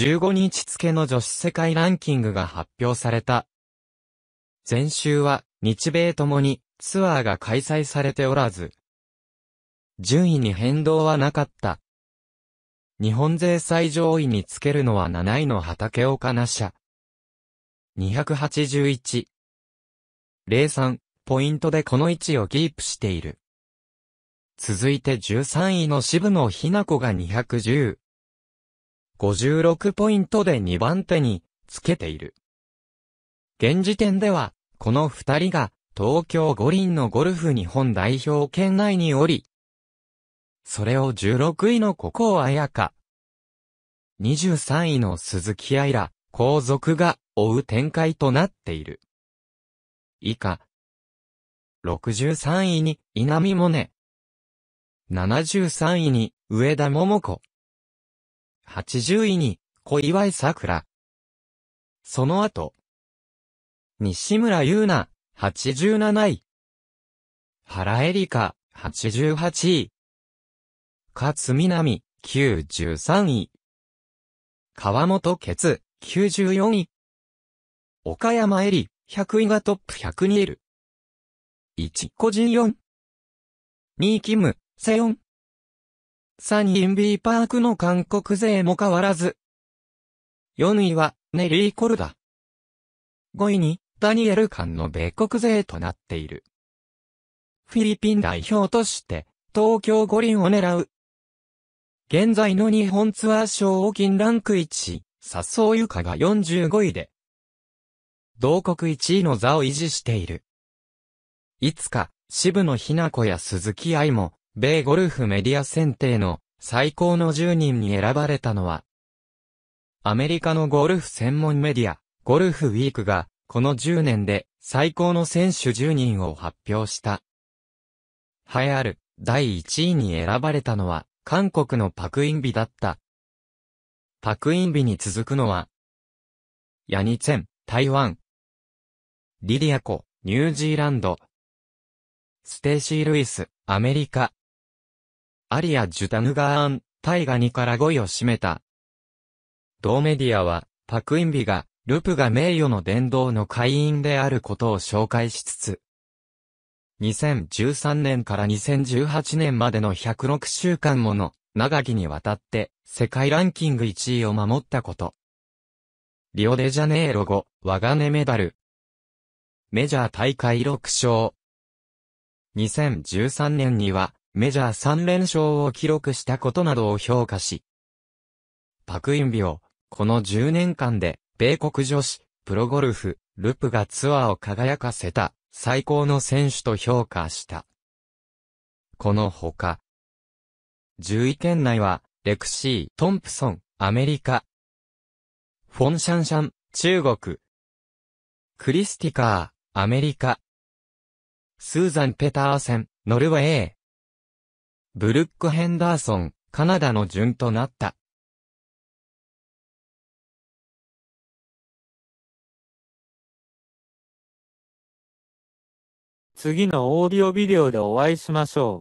15日付の女子世界ランキングが発表された。前週は日米ともにツアーが開催されておらず、順位に変動はなかった。日本勢最上位につけるのは7位の畑岡奈社。281。03ポイントでこの位置をキープしている。続いて13位の渋野日向子が210。56ポイントで2番手につけている。現時点では、この2人が東京五輪のゴルフ日本代表圏内におり、それを16位のを江彩佳、23位の鈴木愛ら、後続が追う展開となっている。以下、63位に稲見萌寧、73位に上田桃子、80位に小祝ら。その後、西村優奈、87位。原恵里香、88位。勝みなみ、93位。川本傑、94位。岡山恵里、100位がトップ100にいる。1個人4。2キム、セヨン。ニーインビーパークの韓国勢も変わらず。4位はネリー・コルダ。5位にダニエル・カンの米国勢となっている。フィリピン代表として東京五輪を狙う。現在の日本ツアー賞を金ランク1位、笹生ゆかが45位で、同国1位の座を維持している。いつか、渋野日向子や鈴木愛も、米ゴルフメディア選定の最高の10人に選ばれたのは、アメリカのゴルフ専門メディア、ゴルフウィークが、この10年で最高の選手10人を発表した。栄えある第1位に選ばれたのは、韓国のパクインビだった。パクインビに続くのは、ヤニチェン、台湾。リディアコ、ニュージーランド。ステーシー・ルイス、アメリカ。アリア・ジュタヌガーン、タイガニから5位を占めた。同メディアは、パクインビが、ルプが名誉の殿堂の会員であることを紹介しつつ、2013年から2018年までの106週間もの長きにわたって世界ランキング1位を守ったこと。リオデジャネイロ後、ワガネメダル。メジャー大会6勝。2013年にはメジャー3連勝を記録したことなどを評価し、パクインビを、この10年間で、米国女子、プロゴルフ、ルプがツアーを輝かせた、最高の選手と評価した。このほか、10位圏内は、レクシー・トンプソン、アメリカ。フォンシャンシャン、中国。クリスティカー、アメリカ。スーザン・ペターセン、ノルウェー。ブルック・ヘンダーソン、カナダの順となった。次のオーディオビデオでお会いしましょう。